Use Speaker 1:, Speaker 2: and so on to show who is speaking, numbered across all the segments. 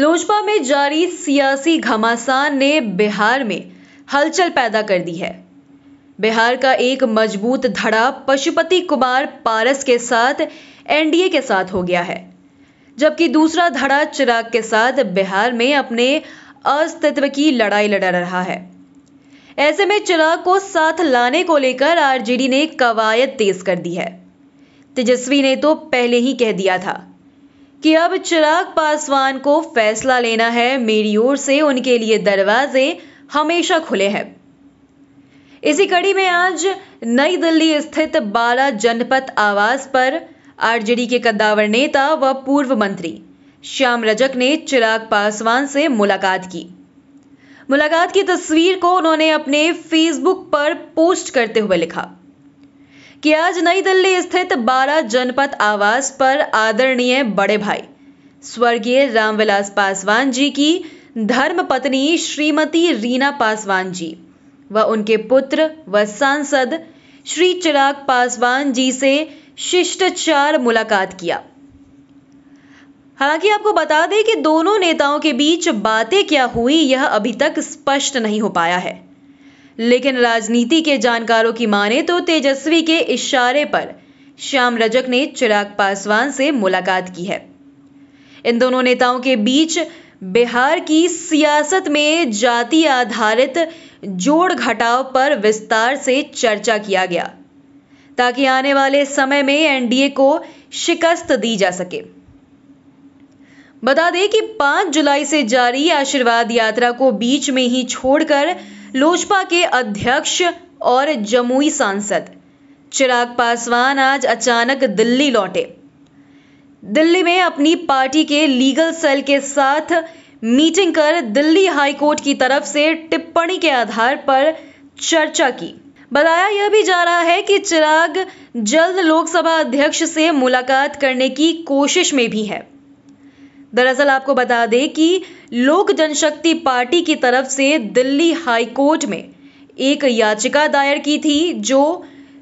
Speaker 1: लोजपा में जारी सियासी घमासान ने बिहार में हलचल पैदा कर दी है बिहार का एक मजबूत धड़ा पशुपति कुमार पारस के साथ एनडीए के साथ हो गया है जबकि दूसरा धड़ा चिराग के साथ बिहार में अपने अस्तित्व की लड़ाई लड़ा रहा है ऐसे में चिराग को साथ लाने को लेकर आरजेडी ने कवायद तेज कर दी है तेजस्वी ने तो पहले ही कह दिया था कि अब चिराग पासवान को फैसला लेना है मेरी ओर से उनके लिए दरवाजे हमेशा खुले हैं इसी कड़ी में आज नई दिल्ली स्थित बाला जनपद आवास पर आरजेडी के कद्दावर नेता व पूर्व मंत्री श्याम रजक ने चिराग पासवान से मुलाकात की मुलाकात की तस्वीर को उन्होंने अपने फेसबुक पर पोस्ट करते हुए लिखा कि आज नई दिल्ली स्थित बारह जनपद आवास पर आदरणीय बड़े भाई स्वर्गीय रामविलास पासवान जी की धर्म पत्नी श्रीमती रीना पासवान जी व उनके पुत्र व सांसद श्री चिराग पासवान जी से शिष्टाचार मुलाकात किया हालांकि आपको बता दें कि दोनों नेताओं के बीच बातें क्या हुई यह अभी तक स्पष्ट नहीं हो पाया है लेकिन राजनीति के जानकारों की माने तो तेजस्वी के इशारे पर श्याम रजक ने चिराग पासवान से मुलाकात की है इन दोनों नेताओं के बीच बिहार की सियासत में जाति आधारित जोड़ घटाव पर विस्तार से चर्चा किया गया ताकि आने वाले समय में एनडीए को शिकस्त दी जा सके बता दें कि 5 जुलाई से जारी आशीर्वाद यात्रा को बीच में ही छोड़कर लोजपा के अध्यक्ष और जमुई सांसद चिराग पासवान आज अचानक दिल्ली लौटे दिल्ली में अपनी पार्टी के लीगल सेल के साथ मीटिंग कर दिल्ली हाईकोर्ट की तरफ से टिप्पणी के आधार पर चर्चा की बताया यह भी जा रहा है कि चिराग जल्द लोकसभा अध्यक्ष से मुलाकात करने की कोशिश में भी है दरअसल आपको बता दें कि लोक जनशक्ति पार्टी की तरफ से दिल्ली हाईकोर्ट में एक याचिका दायर की थी जो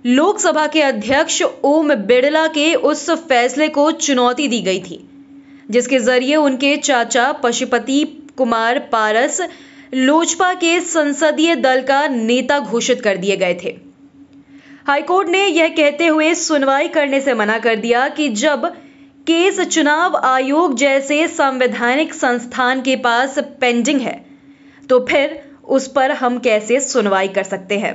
Speaker 1: लोकसभा के अध्यक्ष ओम बिड़ला के उस फैसले को चुनौती दी गई थी जिसके जरिए उनके चाचा पशुपति कुमार पारस लोजपा के संसदीय दल का नेता घोषित कर दिए गए थे हाईकोर्ट ने यह कहते हुए सुनवाई करने से मना कर दिया कि जब केस चुनाव आयोग जैसे संवैधानिक संस्थान के पास पेंडिंग है तो फिर उस पर हम कैसे सुनवाई कर सकते हैं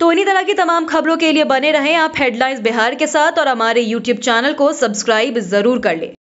Speaker 1: तो इन्हीं तरह की तमाम खबरों के लिए बने रहें आप हेडलाइंस बिहार के साथ और हमारे यूट्यूब चैनल को सब्सक्राइब जरूर कर लें